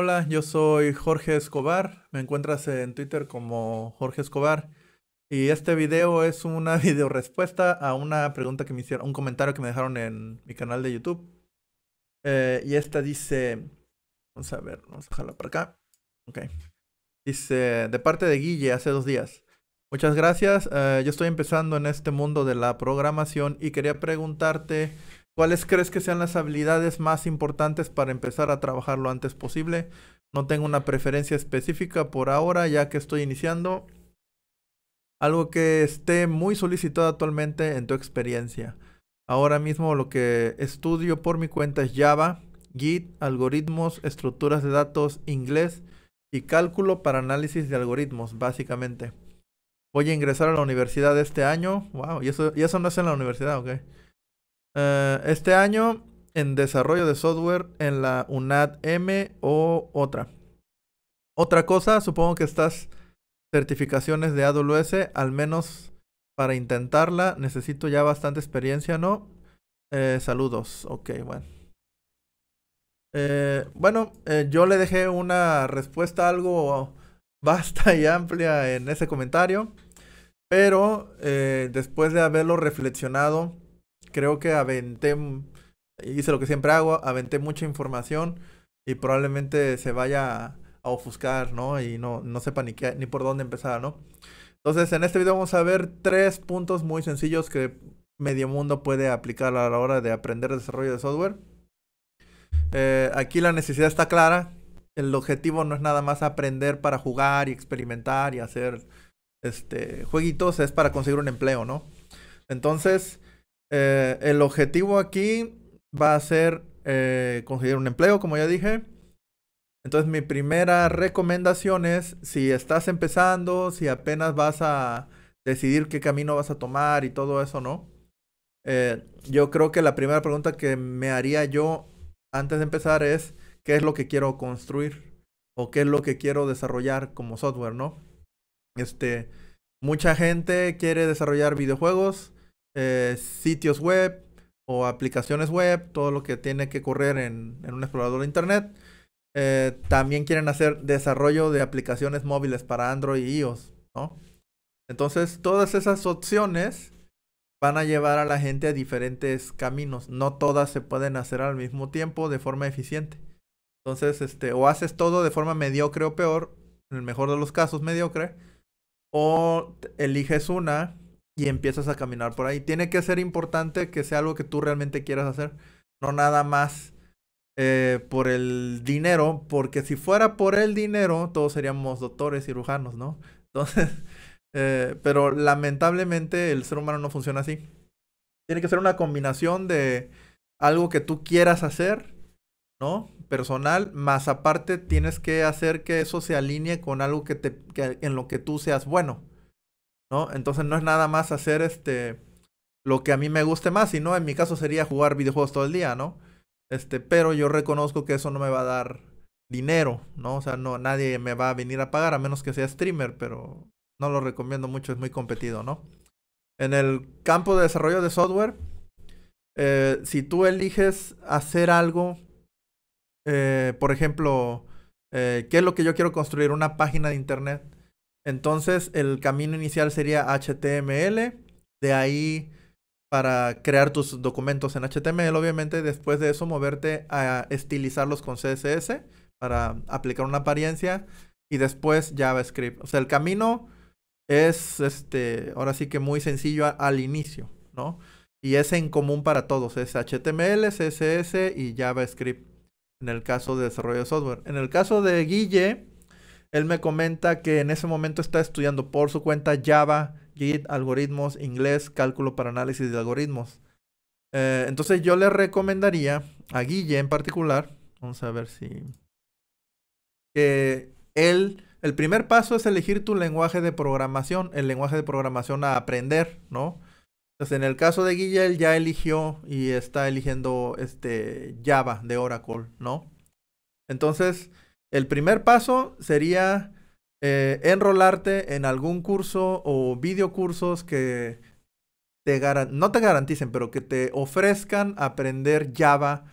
Hola, yo soy Jorge Escobar. Me encuentras en Twitter como Jorge Escobar. Y este video es una video respuesta a una pregunta que me hicieron, un comentario que me dejaron en mi canal de YouTube. Eh, y esta dice, vamos a ver, vamos a dejarla para acá. Ok. Dice, de parte de Guille, hace dos días. Muchas gracias. Eh, yo estoy empezando en este mundo de la programación y quería preguntarte ¿Cuáles crees que sean las habilidades más importantes para empezar a trabajar lo antes posible? No tengo una preferencia específica por ahora, ya que estoy iniciando. Algo que esté muy solicitado actualmente en tu experiencia. Ahora mismo lo que estudio por mi cuenta es Java, Git, algoritmos, estructuras de datos, inglés y cálculo para análisis de algoritmos, básicamente. Voy a ingresar a la universidad este año. Wow, y eso, y eso no es en la universidad, ¿ok? Eh, este año en desarrollo de software en la UNAD M o otra. Otra cosa, supongo que estas certificaciones de AWS, al menos para intentarla, necesito ya bastante experiencia, ¿no? Eh, saludos, ok, bueno. Eh, bueno, yo le dejé una respuesta algo vasta y amplia en ese comentario, pero después de haberlo reflexionado, creo que aventé, hice lo que siempre hago, aventé mucha información y probablemente se vaya a, ofuscar, ¿no? Y no, sepa ni, qué, ni por dónde empezar, ¿no? Entonces, en este video vamos a ver tres puntos muy sencillos que medio mundo puede aplicar a la hora de aprender desarrollo de software. Eh, aquí la necesidad está clara. El objetivo no es nada más aprender para jugar y experimentar y hacer este, jueguitos, es para conseguir un empleo, ¿no? Entonces, eh, el objetivo aquí va a ser eh, conseguir un empleo, como ya dije. Entonces mi primera recomendación es, si estás empezando, si apenas vas a decidir qué camino vas a tomar y todo eso, ¿no? Eh, yo creo que la primera pregunta que me haría yo antes de empezar es, ¿qué es lo que quiero construir? ¿O qué es lo que quiero desarrollar como software, ¿no? Este, mucha gente quiere desarrollar videojuegos, eh, sitios web o aplicaciones web, todo lo que tiene que correr en, un explorador de Internet. Eh, también quieren hacer desarrollo de aplicaciones móviles para Android y iOS, Entonces, todas esas opciones van a llevar a la gente a diferentes caminos. No todas se pueden hacer al mismo tiempo de forma eficiente. Entonces, este, o haces todo de forma mediocre o peor, en el mejor de los casos mediocre, o eliges una y empiezas a caminar por ahí. Tiene que ser importante que sea algo que tú realmente quieras hacer, no nada más eh, por el dinero, porque si fuera por el dinero, todos seríamos doctores, cirujanos, ¿no? Entonces, eh, pero lamentablemente el ser humano no funciona así. Tiene que ser una combinación de algo que tú quieras hacer, ¿no? Personal, más aparte tienes que hacer que eso se alinee con algo que te, en lo que tú seas bueno. Entonces no es nada más hacer este lo que a mí me guste más, sino en mi caso sería jugar videojuegos todo el día, ¿no? Este, pero yo reconozco que eso no me va a dar dinero, ¿no? O sea, no nadie me va a venir a pagar a menos que sea streamer, pero no lo recomiendo mucho, es muy competido, ¿no? En el campo de desarrollo de software, eh, si tú eliges hacer algo, eh, por ejemplo, eh, ¿qué es lo que yo quiero construir? Una página de internet entonces, el camino inicial sería HTML. De ahí, para crear tus documentos en HTML, obviamente, después de eso, moverte a estilizarlos con CSS para aplicar una apariencia. Y después JavaScript. O sea, el camino es, este, ahora sí que muy sencillo al inicio, ¿no? Y es en común para todos. Es HTML, CSS y JavaScript. En el caso de desarrollo de software. En el caso de Guille, él me comenta que en ese momento está estudiando por su cuenta Java, Git, algoritmos, inglés, cálculo para análisis de algoritmos. Eh, entonces yo le recomendaría a Guille en particular, vamos a ver si... Que él, el primer paso es elegir tu lenguaje de programación, el lenguaje de programación a aprender, ¿no? Entonces en el caso de Guille, él ya eligió y está eligiendo este Java de Oracle, ¿no? Entonces, el primer paso sería eh, enrolarte en algún curso o videocursos que te no te garanticen, pero que te ofrezcan aprender Java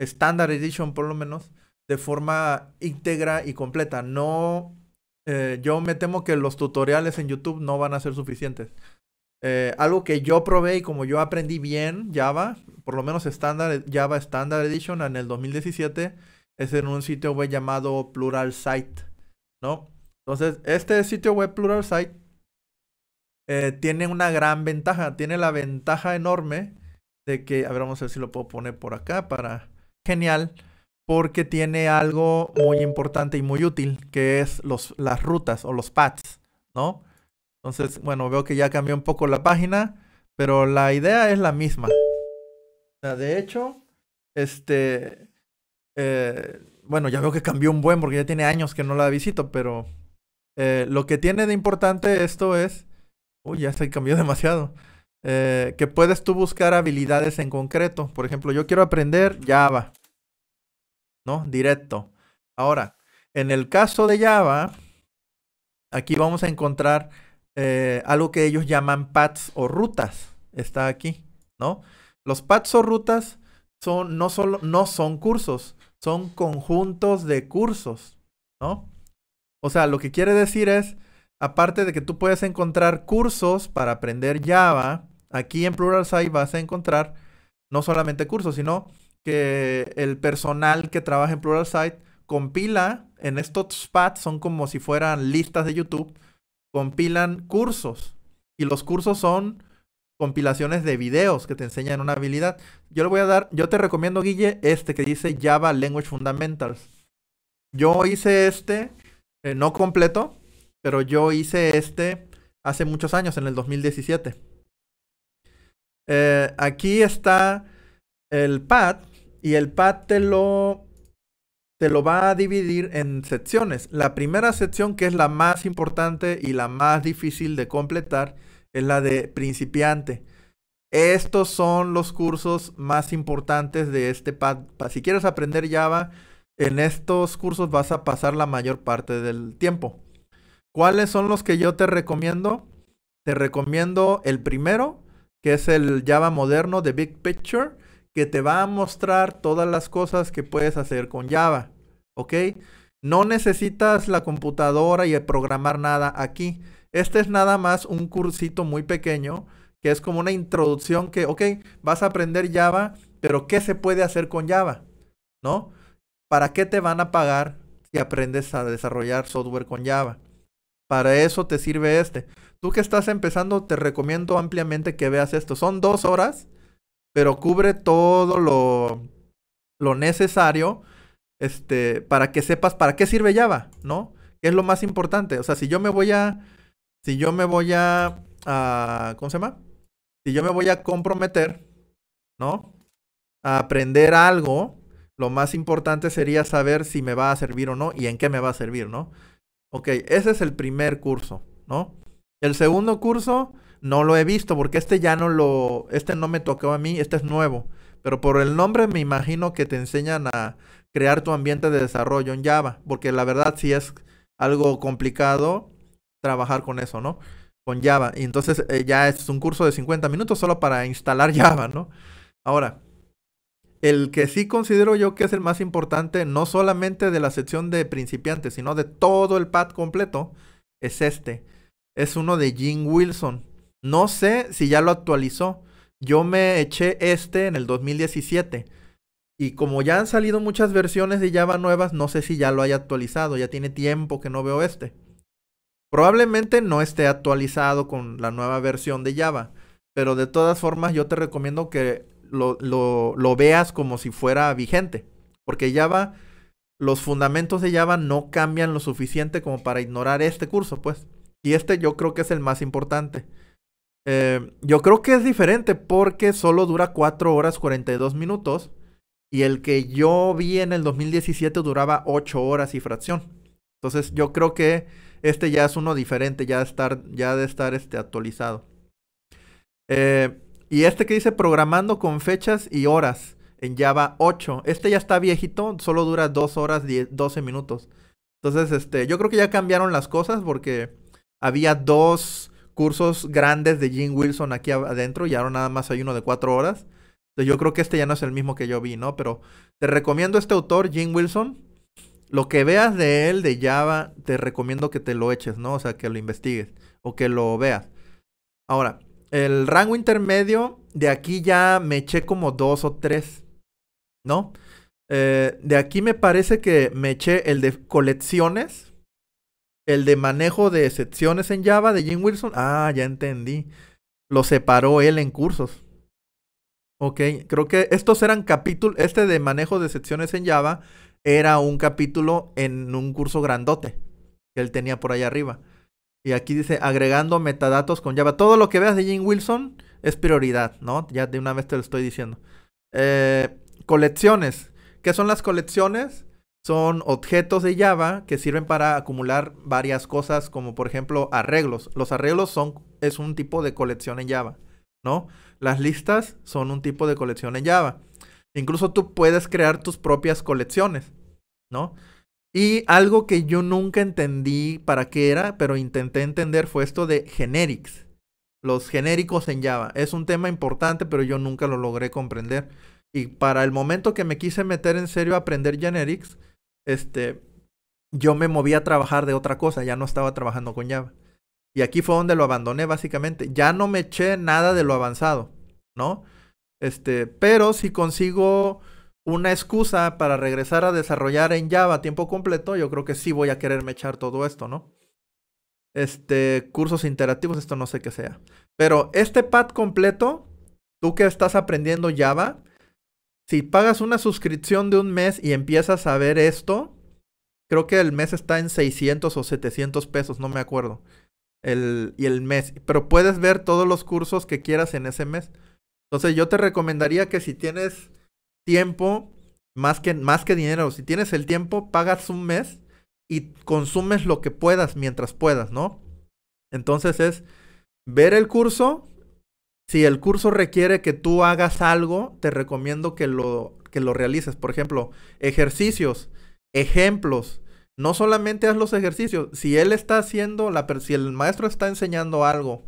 Standard Edition por lo menos de forma íntegra y completa. No, eh, yo me temo que los tutoriales en YouTube no van a ser suficientes. Eh, algo que yo probé y como yo aprendí bien Java, por lo menos Java Standard Edition en el 2017 es en un sitio web llamado Plural Site, ¿no? Entonces, este sitio web Plural Site eh, tiene una gran ventaja, tiene la ventaja enorme de que, a ver, vamos a ver si lo puedo poner por acá para... Genial, porque tiene algo muy importante y muy útil, que es las rutas o los paths, ¿no? Entonces, bueno, veo que ya cambió un poco la página, pero la idea es la misma. O sea, de hecho, este, eh, bueno, ya veo que cambió un buen porque ya tiene años que no la visito, pero eh, lo que tiene de importante esto es, uy, ya se cambió demasiado, eh, que puedes tú buscar habilidades en concreto. Por ejemplo, yo quiero aprender Java, ¿no? Directo. Ahora, en el caso de Java, aquí vamos a encontrar algo que ellos llaman paths o rutas. Está aquí, ¿no? Los paths o rutas son, no, solo, no son cursos, son conjuntos de cursos, ¿no? O sea, lo que quiere decir es, aparte de que tú puedes encontrar cursos para aprender Java, aquí en Pluralsight vas a encontrar no solamente cursos, sino que el personal que trabaja en Pluralsight compila en estos pads, son como si fueran listas de YouTube, compilan cursos. Y los cursos son compilaciones de videos que te enseñan una habilidad. Yo le voy a dar, yo te recomiendo, Guille, este que dice Java Language Fundamentals. Yo hice este, eh, no completo, pero yo hice este hace muchos años, en el 2017. Eh, aquí está el pad y el pad te lo, te lo va a dividir en secciones. La primera sección, que es la más importante y la más difícil de completar, es la de principiante. Estos son los cursos más importantes de este pad. Si quieres aprender Java, en estos cursos vas a pasar la mayor parte del tiempo. ¿Cuáles son los que yo te recomiendo? Te recomiendo el primero, que es el Java moderno de Big Picture, que te va a mostrar todas las cosas que puedes hacer con Java. ¿Ok? No necesitas la computadora y programar nada aquí. Este es nada más un cursito muy pequeño que es como una introducción que, ok, vas a aprender Java, pero ¿qué se puede hacer con Java? ¿No? ¿Para qué te van a pagar si aprendes a desarrollar software con Java? Para eso te sirve este. Tú que estás empezando, te recomiendo ampliamente que veas esto. Son dos horas, pero cubre todo lo, necesario este, para que sepas para qué sirve Java, ¿no? ¿Qué es lo más importante. O sea, si yo me voy a si yo me voy a, Si yo me voy a comprometer, ¿no? A aprender algo, lo más importante sería saber si me va a servir o no y en qué me va a servir, ¿no? Ok, ese es el primer curso, ¿no? El segundo curso no lo he visto porque este ya no lo, este no me tocó a mí, este es nuevo. Pero por el nombre me imagino que te enseñan a crear tu ambiente de desarrollo en Java, porque la verdad si es algo complicado trabajar con eso, ¿no? Con Java. Y entonces eh, ya es un curso de 50 minutos solo para instalar Java, ¿no? Ahora, el que sí considero yo que es el más importante, no solamente de la sección de principiantes, sino de todo el pad completo, es este. Es uno de Jim Wilson. No sé si ya lo actualizó. Yo me eché este en el 2017. Y como ya han salido muchas versiones de Java nuevas, no sé si ya lo haya actualizado. Ya tiene tiempo que no veo este. Probablemente no esté actualizado con la nueva versión de Java, pero de todas formas yo te recomiendo que lo, veas como si fuera vigente, porque Java, los fundamentos de Java no cambian lo suficiente como para ignorar este curso, pues. Y este yo creo que es el más importante. Eh, yo creo que es diferente porque solo dura 4 horas 42 minutos y el que yo vi en el 2017 duraba 8 horas y fracción. Entonces yo creo que este ya es uno diferente, ya, estar, ya de estar este, actualizado. Eh, y este que dice programando con fechas y horas en Java 8. Este ya está viejito, solo dura 2 horas y 12 minutos. Entonces, este, yo creo que ya cambiaron las cosas porque había dos cursos grandes de Jim Wilson aquí adentro y ahora nada más hay uno de 4 horas. Entonces, yo creo que este ya no es el mismo que yo vi, ¿no? Pero te recomiendo este autor, Jim Wilson lo que veas de él, de Java, te recomiendo que te lo eches, ¿no? O sea, que lo investigues o que lo veas. Ahora, el rango intermedio, de aquí ya me eché como dos o tres, ¿no? Eh, de aquí me parece que me eché el de colecciones, el de manejo de secciones en Java de Jim Wilson. Ah, ya entendí. Lo separó él en cursos. Ok, creo que estos eran capítulos, este de manejo de secciones en Java era un capítulo en un curso grandote que él tenía por allá arriba. Y aquí dice, agregando metadatos con Java. Todo lo que veas de Jim Wilson es prioridad, ¿no? Ya de una vez te lo estoy diciendo. Eh, colecciones. ¿Qué son las colecciones? Son objetos de Java que sirven para acumular varias cosas, como por ejemplo arreglos. Los arreglos son, es un tipo de colección en Java, ¿no? Las listas son un tipo de colección en Java. Incluso tú puedes crear tus propias colecciones, ¿no? Y algo que yo nunca entendí para qué era, pero intenté entender fue esto de generics. Los genéricos en Java. Es un tema importante, pero yo nunca lo logré comprender. Y para el momento que me quise meter en serio a aprender generics, este, yo me moví a trabajar de otra cosa, ya no estaba trabajando con Java. Y aquí fue donde lo abandoné básicamente. Ya no me eché nada de lo avanzado, ¿no? Este, pero si consigo una excusa para regresar a desarrollar en Java a tiempo completo, yo creo que sí voy a quererme echar todo esto, ¿no? Este, cursos interactivos, esto no sé qué sea. Pero este pad completo, tú que estás aprendiendo Java, si pagas una suscripción de un mes y empiezas a ver esto, creo que el mes está en 600 o 700 pesos, no me acuerdo. El, y el mes, pero puedes ver todos los cursos que quieras en ese mes. Entonces yo te recomendaría que si tienes tiempo, más que, más que dinero, si tienes el tiempo, pagas un mes y consumes lo que puedas mientras puedas, ¿no? Entonces es ver el curso. Si el curso requiere que tú hagas algo, te recomiendo que lo, que lo realices. Por ejemplo, ejercicios, ejemplos. No solamente haz los ejercicios. Si él está haciendo, la, si el maestro está enseñando algo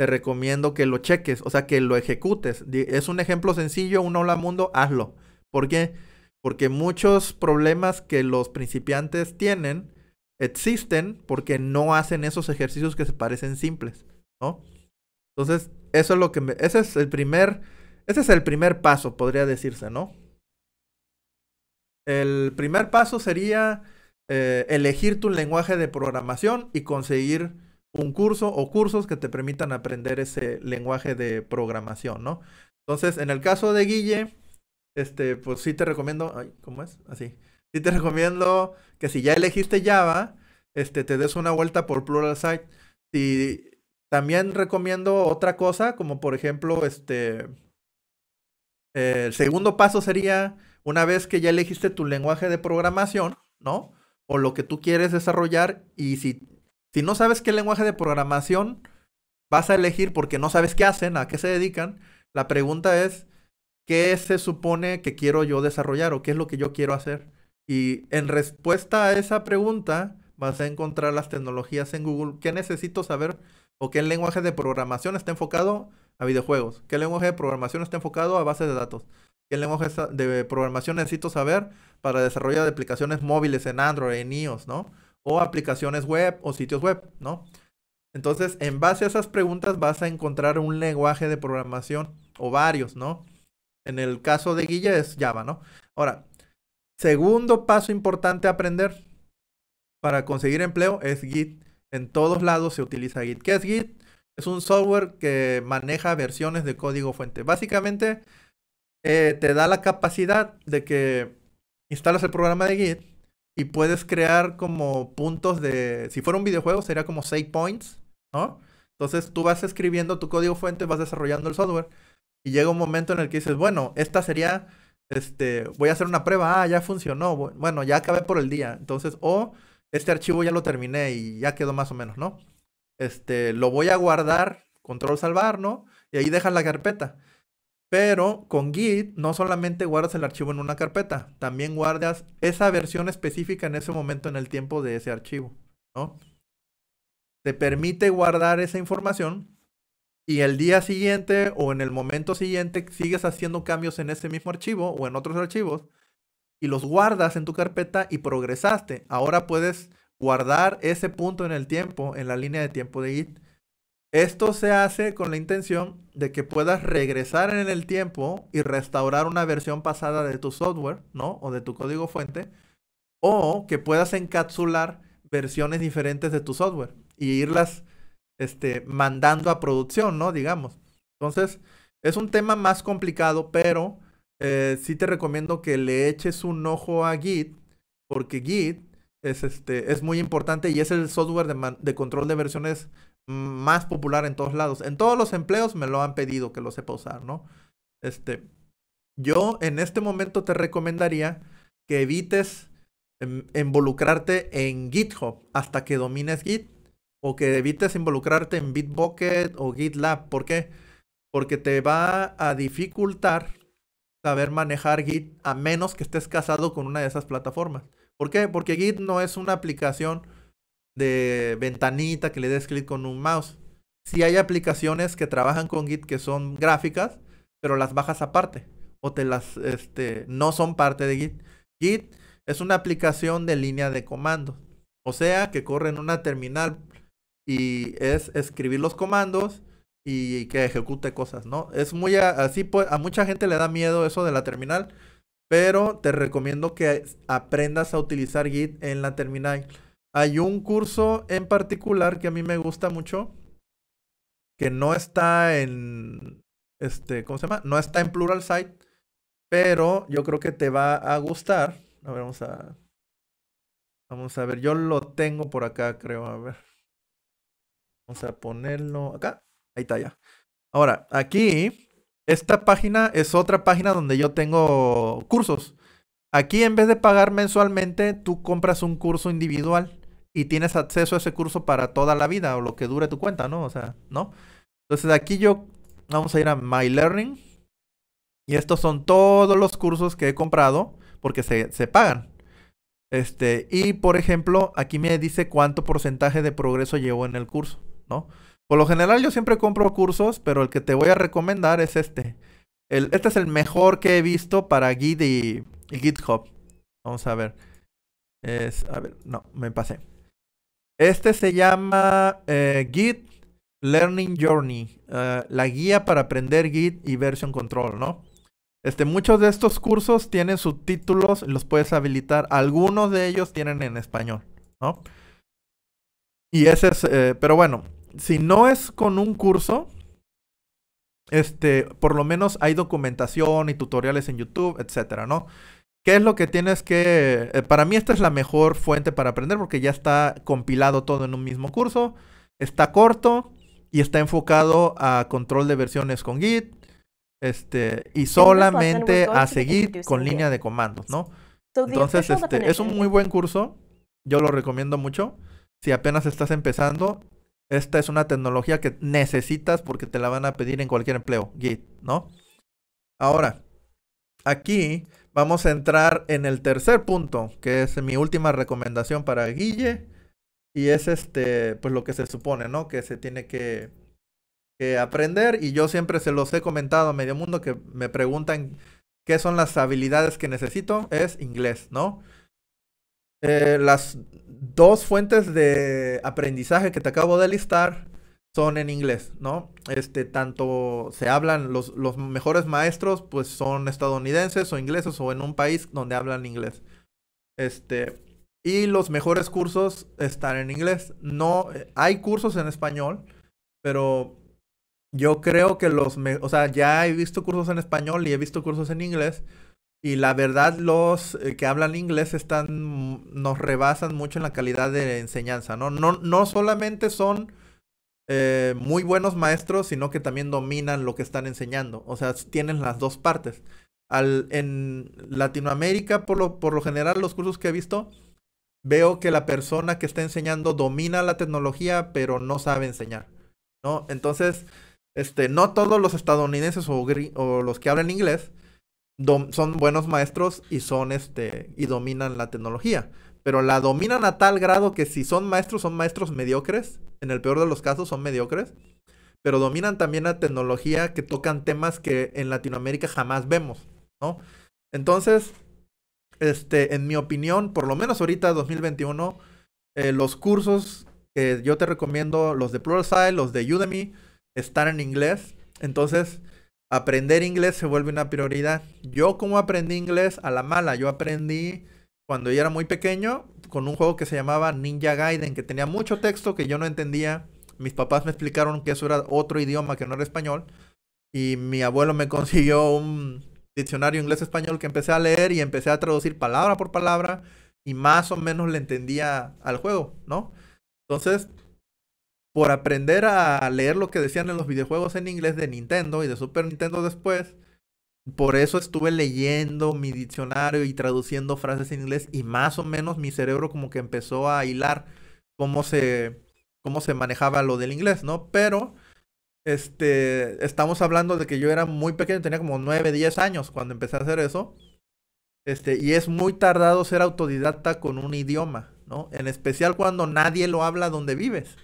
te recomiendo que lo cheques, o sea, que lo ejecutes. Es un ejemplo sencillo, un hola mundo, hazlo. ¿Por qué? Porque muchos problemas que los principiantes tienen existen porque no hacen esos ejercicios que se parecen simples, ¿no? Entonces, eso es lo que ese es el primer ese es el primer paso, podría decirse, ¿no? El primer paso sería eh, elegir tu lenguaje de programación y conseguir un curso o cursos que te permitan aprender ese lenguaje de programación, ¿no? Entonces, en el caso de Guille, este, pues sí te recomiendo, ay, ¿cómo es? Así. Sí te recomiendo que si ya elegiste Java, este, te des una vuelta por Pluralsight. y también recomiendo otra cosa, como por ejemplo, este, el segundo paso sería, una vez que ya elegiste tu lenguaje de programación, ¿no? O lo que tú quieres desarrollar y si si no sabes qué lenguaje de programación vas a elegir porque no sabes qué hacen, a qué se dedican, la pregunta es, ¿qué se supone que quiero yo desarrollar o qué es lo que yo quiero hacer? Y en respuesta a esa pregunta vas a encontrar las tecnologías en Google. ¿Qué necesito saber? ¿O qué lenguaje de programación está enfocado a videojuegos? ¿Qué lenguaje de programación está enfocado a bases de datos? ¿Qué lenguaje de programación necesito saber para desarrollar aplicaciones móviles en Android, en iOS, ¿no? o aplicaciones web o sitios web, ¿no? Entonces, en base a esas preguntas vas a encontrar un lenguaje de programación o varios, ¿no? En el caso de Guilla es Java, ¿no? Ahora, segundo paso importante a aprender para conseguir empleo es Git. En todos lados se utiliza Git. ¿Qué es Git? Es un software que maneja versiones de código fuente. Básicamente, eh, te da la capacidad de que instalas el programa de Git y puedes crear como puntos de, si fuera un videojuego, sería como save points, ¿no? Entonces tú vas escribiendo tu código fuente, vas desarrollando el software y llega un momento en el que dices, bueno, esta sería, este, voy a hacer una prueba, ah, ya funcionó, bueno, ya acabé por el día, entonces, o este archivo ya lo terminé y ya quedó más o menos, ¿no? Este, lo voy a guardar, control salvar, ¿no? Y ahí dejas la carpeta. Pero con Git no solamente guardas el archivo en una carpeta, también guardas esa versión específica en ese momento en el tiempo de ese archivo, ¿no? Te permite guardar esa información y el día siguiente o en el momento siguiente sigues haciendo cambios en ese mismo archivo o en otros archivos y los guardas en tu carpeta y progresaste. Ahora puedes guardar ese punto en el tiempo, en la línea de tiempo de Git esto se hace con la intención de que puedas regresar en el tiempo y restaurar una versión pasada de tu software, ¿no? O de tu código fuente, o que puedas encapsular versiones diferentes de tu software y irlas este, mandando a producción, ¿no? Digamos. Entonces, es un tema más complicado, pero eh, sí te recomiendo que le eches un ojo a Git, porque Git es, este, es muy importante y es el software de control de versiones más popular en todos lados. En todos los empleos me lo han pedido que lo sepa usar, ¿no? Este, yo en este momento te recomendaría que evites em, involucrarte en GitHub hasta que domines Git o que evites involucrarte en Bitbucket o GitLab. ¿Por qué? Porque te va a dificultar saber manejar Git a menos que estés casado con una de esas plataformas. ¿Por qué? Porque Git no es una aplicación de ventanita que le des clic con un mouse. Si hay aplicaciones que trabajan con Git que son gráficas, pero las bajas aparte o te las este no son parte de Git. Git es una aplicación de línea de comandos, o sea, que corre en una terminal y es escribir los comandos y que ejecute cosas, ¿no? Es muy así pues a mucha gente le da miedo eso de la terminal, pero te recomiendo que aprendas a utilizar Git en la terminal hay un curso en particular que a mí me gusta mucho, que no está en, este, ¿cómo se llama? No está en plural site, pero yo creo que te va a gustar. A ver, vamos a, vamos a ver, yo lo tengo por acá, creo, a ver. Vamos a ponerlo acá. Ahí está ya. Ahora, aquí, esta página es otra página donde yo tengo cursos. Aquí en vez de pagar mensualmente, tú compras un curso individual y tienes acceso a ese curso para toda la vida o lo que dure tu cuenta, ¿no? O sea, ¿no? Entonces aquí yo vamos a ir a My Learning y estos son todos los cursos que he comprado porque se, pagan. Este, y por ejemplo, aquí me dice cuánto porcentaje de progreso llevo en el curso, ¿no? Por lo general yo siempre compro cursos, pero el que te voy a recomendar es este. este es el mejor que he visto para Git y, GitHub. Vamos a ver. Es, a ver, no, me pasé. Este se llama eh, Git Learning Journey, eh, la guía para aprender Git y Version Control, ¿no? Este, muchos de estos cursos tienen subtítulos, los puedes habilitar. Algunos de ellos tienen en español, ¿no? Y ese es, eh, pero bueno, si no es con un curso, este, por lo menos hay documentación y tutoriales en YouTube, etcétera, ¿no? es lo que tienes que...? Eh, para mí esta es la mejor fuente para aprender porque ya está compilado todo en un mismo curso, está corto y está enfocado a control de versiones con Git este, y solamente a seguir con línea de comandos, ¿no? Entonces, este, es un muy buen curso, yo lo recomiendo mucho. Si apenas estás empezando, esta es una tecnología que necesitas porque te la van a pedir en cualquier empleo, Git, ¿no? Ahora, aquí Vamos a entrar en el tercer punto, que es mi última recomendación para Guille. Y es este, pues lo que se supone, ¿no? Que se tiene que, aprender. Y yo siempre se los he comentado a medio mundo que me preguntan qué son las habilidades que necesito. Es inglés, ¿no? Eh, las dos fuentes de aprendizaje que te acabo de listar son en inglés, ¿no? Este, tanto se hablan, los, los mejores maestros pues son estadounidenses o ingleses o en un país donde hablan inglés. Este, y los mejores cursos están en inglés. No, eh, hay cursos en español, pero yo creo que los, o sea, ya he visto cursos en español y he visto cursos en inglés. Y la verdad, los eh, que hablan inglés están, nos rebasan mucho en la calidad de enseñanza, ¿no? No, no solamente son eh, muy buenos maestros, sino que también dominan lo que están enseñando. O sea, tienen las dos partes. en Latinoamérica, por lo, general, los cursos que he visto, veo que la persona que está enseñando domina la tecnología, pero no sabe enseñar. ¿no? Entonces, este, no todos los estadounidenses o, los que hablan inglés son buenos maestros y son este y dominan la tecnología pero la dominan a tal grado que si son maestros, son maestros mediocres. En el peor de los casos, son mediocres. Pero dominan también la tecnología que tocan temas que en Latinoamérica jamás vemos, ¿no? Entonces, este, en mi opinión, por lo menos ahorita, 2021, eh, los cursos que yo te recomiendo, los de Pluralsight, los de Udemy, están en inglés. Entonces, aprender inglés se vuelve una prioridad. Yo, como aprendí inglés? A la mala. Yo aprendí cuando yo era muy pequeño con un juego que se llamaba Ninja Gaiden, que tenía mucho texto que yo no entendía. Mis papás me explicaron que eso era otro idioma que no era español. Y mi abuelo me consiguió un diccionario inglés-español que empecé a leer y empecé a traducir palabra por palabra y más o menos le entendía al juego, ¿no? Entonces, por aprender a leer lo que decían en los videojuegos en inglés de Nintendo y de Super Nintendo después, por eso estuve leyendo mi diccionario y traduciendo frases en inglés y más o menos mi cerebro como que empezó a hilar cómo se, cómo se manejaba lo del inglés, ¿no? Pero este, estamos hablando de que yo era muy pequeño, tenía como 9, 10 años cuando empecé a hacer eso. Este, y es muy tardado ser autodidacta con un idioma, ¿no? En especial cuando nadie lo habla donde vives.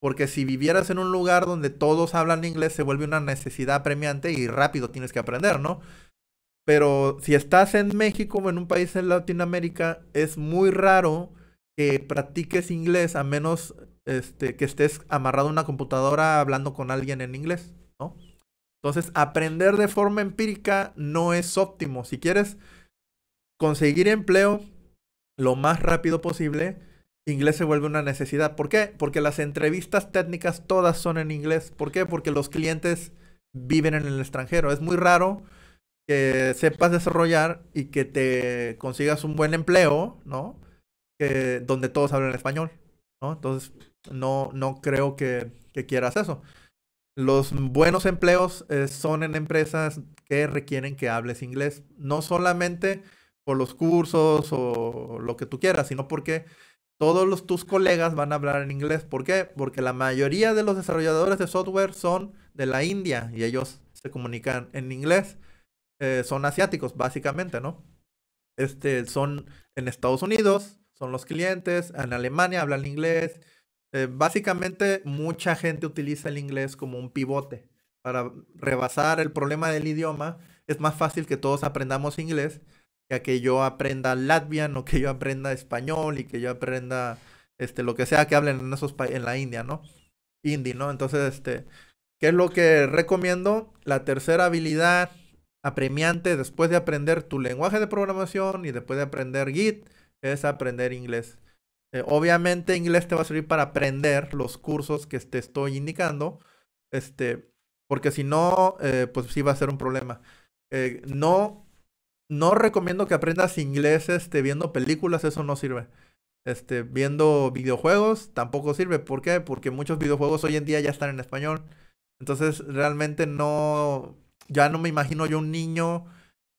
Porque si vivieras en un lugar donde todos hablan inglés, se vuelve una necesidad premiante y rápido tienes que aprender, ¿no? Pero si estás en México o en un país en Latinoamérica, es muy raro que practiques inglés a menos este, que estés amarrado a una computadora hablando con alguien en inglés, ¿no? Entonces, aprender de forma empírica no es óptimo. Si quieres conseguir empleo lo más rápido posible, inglés se vuelve una necesidad. ¿Por qué? Porque las entrevistas técnicas todas son en inglés. ¿Por qué? Porque los clientes viven en el extranjero. Es muy raro que sepas desarrollar y que te consigas un buen empleo, ¿no? Que, donde todos hablan español, ¿no? Entonces, no, no creo que, quieras eso. Los buenos empleos eh, son en empresas que requieren que hables inglés, no solamente por los cursos o lo que tú quieras, sino porque todos los, tus colegas van a hablar en inglés. ¿Por qué? Porque la mayoría de los desarrolladores de software son de la India y ellos se comunican en inglés. Eh, son asiáticos, básicamente, ¿no? Este, son en Estados Unidos, son los clientes, en Alemania hablan inglés. Eh, básicamente, mucha gente utiliza el inglés como un pivote para rebasar el problema del idioma. Es más fácil que todos aprendamos inglés que yo aprenda o que yo aprenda español y que yo aprenda este, lo que sea que hablen en esos en la India, ¿no? Indie, ¿no? Entonces, este, ¿qué es lo que recomiendo? La tercera habilidad apremiante después de aprender tu lenguaje de programación y después de aprender Git es aprender inglés. Eh, obviamente inglés te va a servir para aprender los cursos que te estoy indicando, este, porque si no, eh, pues sí va a ser un problema. Eh, no no recomiendo que aprendas inglés este, viendo películas, eso no sirve. Este, viendo videojuegos tampoco sirve. ¿Por qué? Porque muchos videojuegos hoy en día ya están en español. Entonces, realmente no. Ya no me imagino yo un niño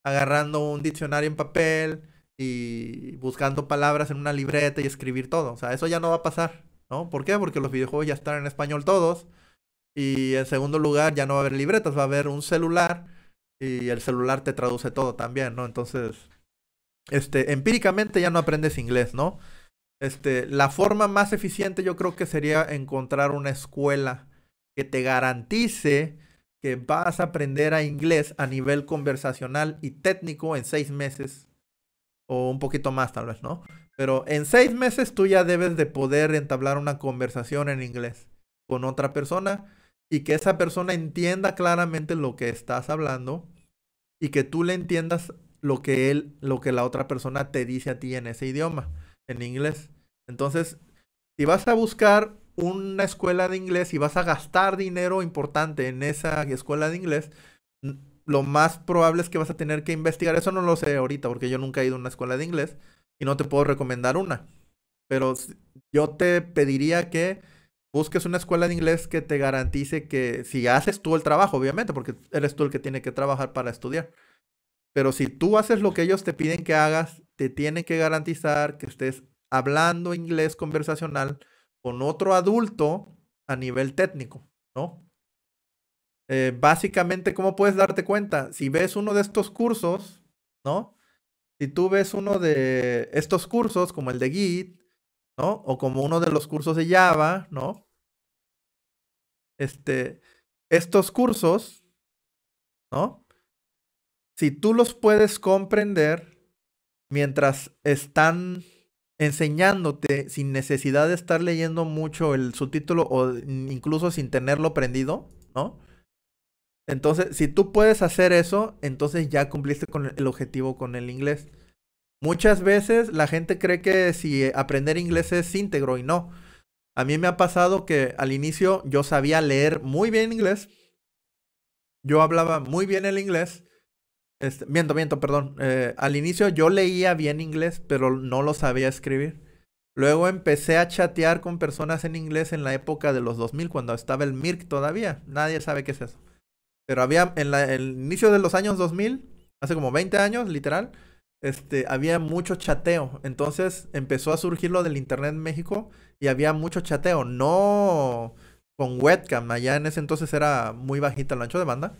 agarrando un diccionario en papel y buscando palabras en una libreta y escribir todo. O sea, eso ya no va a pasar, ¿no? ¿Por qué? Porque los videojuegos ya están en español todos. Y en segundo lugar, ya no va a haber libretas, va a haber un celular y el celular te traduce todo también, ¿no? Entonces, este, empíricamente ya no aprendes inglés, ¿no? Este, la forma más eficiente yo creo que sería encontrar una escuela que te garantice que vas a aprender a inglés a nivel conversacional y técnico en seis meses o un poquito más tal vez, ¿no? Pero en seis meses tú ya debes de poder entablar una conversación en inglés con otra persona y que esa persona entienda claramente lo que estás hablando y que tú le entiendas lo que él, lo que la otra persona te dice a ti en ese idioma, en inglés. Entonces, si vas a buscar una escuela de inglés y vas a gastar dinero importante en esa escuela de inglés, lo más probable es que vas a tener que investigar. Eso no lo sé ahorita porque yo nunca he ido a una escuela de inglés y no te puedo recomendar una. Pero yo te pediría que busques una escuela de inglés que te garantice que si haces tú el trabajo, obviamente, porque eres tú el que tiene que trabajar para estudiar. Pero si tú haces lo que ellos te piden que hagas, te tienen que garantizar que estés hablando inglés conversacional con otro adulto a nivel técnico, ¿no? Eh, básicamente, ¿cómo puedes darte cuenta? Si ves uno de estos cursos, ¿no? Si tú ves uno de estos cursos, como el de Git, ¿no? O como uno de los cursos de Java, ¿no? Este, estos cursos, ¿no? Si tú los puedes comprender mientras están enseñándote sin necesidad de estar leyendo mucho el subtítulo o incluso sin tenerlo aprendido, ¿no? Entonces, si tú puedes hacer eso, entonces ya cumpliste con el objetivo con el inglés. Muchas veces la gente cree que si eh, aprender inglés es íntegro y no. A mí me ha pasado que al inicio yo sabía leer muy bien inglés. Yo hablaba muy bien el inglés. Este, miento, miento, perdón. Eh, al inicio yo leía bien inglés, pero no lo sabía escribir. Luego empecé a chatear con personas en inglés en la época de los 2000, cuando estaba el MIRC todavía. Nadie sabe qué es eso. Pero había, en el inicio de los años 2000, hace como 20 años, literal, este, había mucho chateo. Entonces empezó a surgir lo del Internet en México y había mucho chateo. No con webcam, allá en ese entonces era muy bajita el ancho de banda.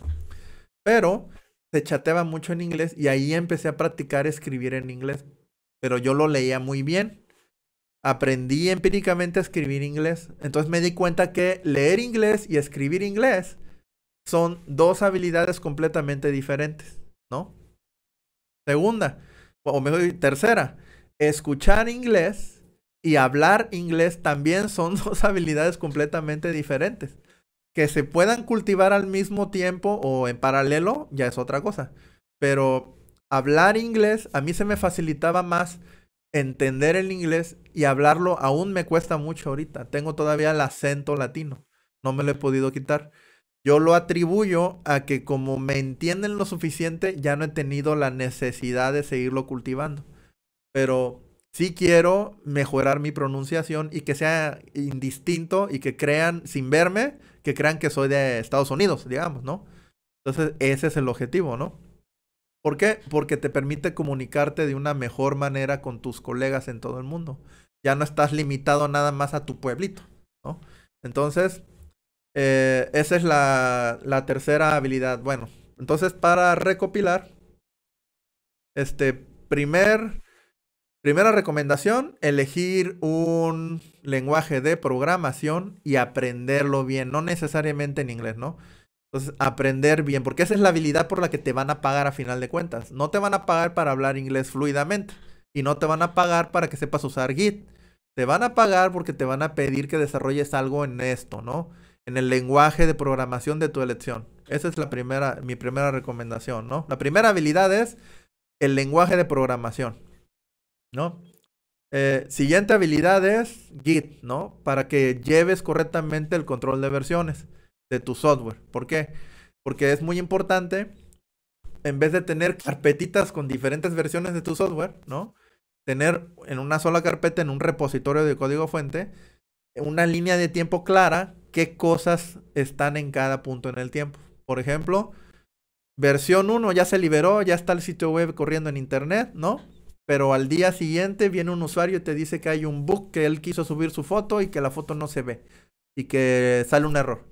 Pero se chateaba mucho en inglés y ahí empecé a practicar escribir en inglés. Pero yo lo leía muy bien. Aprendí empíricamente a escribir inglés. Entonces me di cuenta que leer inglés y escribir inglés son dos habilidades completamente diferentes, ¿no? Segunda, o mejor, tercera, escuchar inglés y hablar inglés también son dos habilidades completamente diferentes. Que se puedan cultivar al mismo tiempo o en paralelo ya es otra cosa. Pero hablar inglés a mí se me facilitaba más entender el inglés y hablarlo aún me cuesta mucho ahorita. Tengo todavía el acento latino. No me lo he podido quitar. Yo lo atribuyo a que como me entienden lo suficiente, ya no he tenido la necesidad de seguirlo cultivando. Pero sí quiero mejorar mi pronunciación y que sea indistinto y que crean, sin verme, que crean que soy de Estados Unidos, digamos, ¿no? Entonces, ese es el objetivo, ¿no? ¿Por qué? Porque te permite comunicarte de una mejor manera con tus colegas en todo el mundo. Ya no estás limitado nada más a tu pueblito, ¿no? Entonces, eh, esa es la, la, tercera habilidad. Bueno, entonces para recopilar, este primer, primera recomendación, elegir un lenguaje de programación y aprenderlo bien, no necesariamente en inglés, ¿no? Entonces, aprender bien, porque esa es la habilidad por la que te van a pagar a final de cuentas. No te van a pagar para hablar inglés fluidamente y no te van a pagar para que sepas usar Git. Te van a pagar porque te van a pedir que desarrolles algo en esto, ¿no? en el lenguaje de programación de tu elección. Esa es la primera, mi primera recomendación, ¿no? La primera habilidad es el lenguaje de programación, ¿no? Eh, siguiente habilidad es Git, ¿no? Para que lleves correctamente el control de versiones de tu software. ¿Por qué? Porque es muy importante, en vez de tener carpetitas con diferentes versiones de tu software, ¿no? Tener en una sola carpeta, en un repositorio de código fuente, una línea de tiempo clara qué cosas están en cada punto en el tiempo. Por ejemplo, versión 1 ya se liberó, ya está el sitio web corriendo en internet, ¿no? Pero al día siguiente viene un usuario y te dice que hay un bug, que él quiso subir su foto y que la foto no se ve y que sale un error.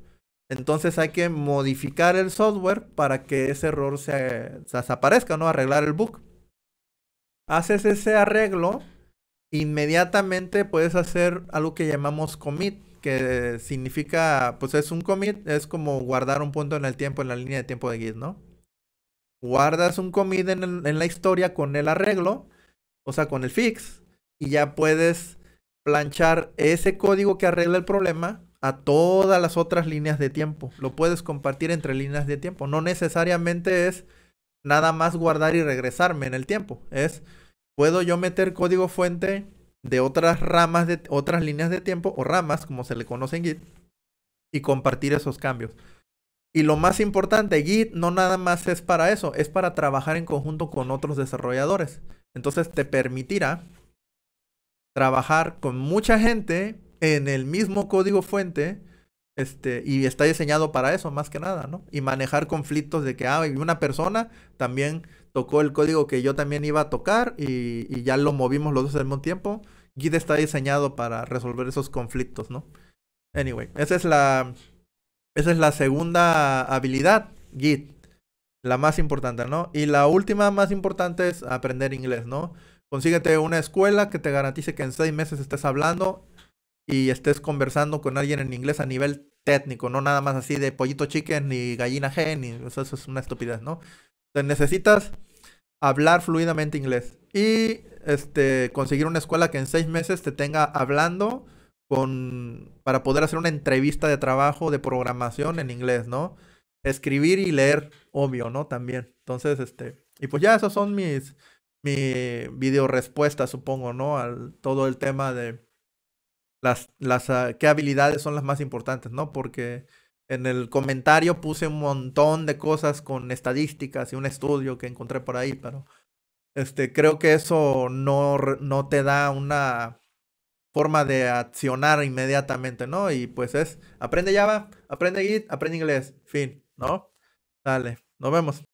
Entonces hay que modificar el software para que ese error se, desaparezca, ¿no? Arreglar el bug. Haces ese arreglo inmediatamente puedes hacer algo que llamamos commit, que significa, pues es un commit, es como guardar un punto en el tiempo, en la línea de tiempo de Git, ¿no? Guardas un commit en, la historia con el arreglo, o sea, con el fix, y ya puedes planchar ese código que arregla el problema a todas las otras líneas de tiempo. Lo puedes compartir entre líneas de tiempo. No necesariamente es nada más guardar y regresarme en el tiempo. Es puedo yo meter código fuente de otras ramas, de otras líneas de tiempo o ramas, como se le conoce en Git, y compartir esos cambios. Y lo más importante, Git no nada más es para eso, es para trabajar en conjunto con otros desarrolladores. Entonces te permitirá trabajar con mucha gente en el mismo código fuente. Este, y está diseñado para eso, más que nada, ¿no? Y manejar conflictos de que, ah, una persona también tocó el código que yo también iba a tocar y, ya lo movimos los dos al mismo tiempo. Git está diseñado para resolver esos conflictos, ¿no? Anyway, esa es la, esa es la segunda habilidad, Git. La más importante, ¿no? Y la última más importante es aprender inglés, ¿no? Consíguete una escuela que te garantice que en seis meses estés hablando y estés conversando con alguien en inglés a nivel técnico, no nada más así de pollito chicken ni gallina G, eso, eso es una estupidez, ¿no? Te necesitas hablar fluidamente inglés y este, conseguir una escuela que en seis meses te tenga hablando con, para poder hacer una entrevista de trabajo de programación en inglés, ¿no? Escribir y leer, obvio, ¿no? También. Entonces, este, y pues ya esas son mis, mi video respuesta, supongo, ¿no? Al todo el tema de las, las, ah, qué habilidades son las más importantes, ¿no? Porque en el comentario puse un montón de cosas con estadísticas y un estudio que encontré por ahí, pero este, creo que eso no, no te da una forma de accionar inmediatamente, ¿no? Y pues es, aprende Java, aprende Git, aprende inglés, fin, ¿no? Dale, nos vemos.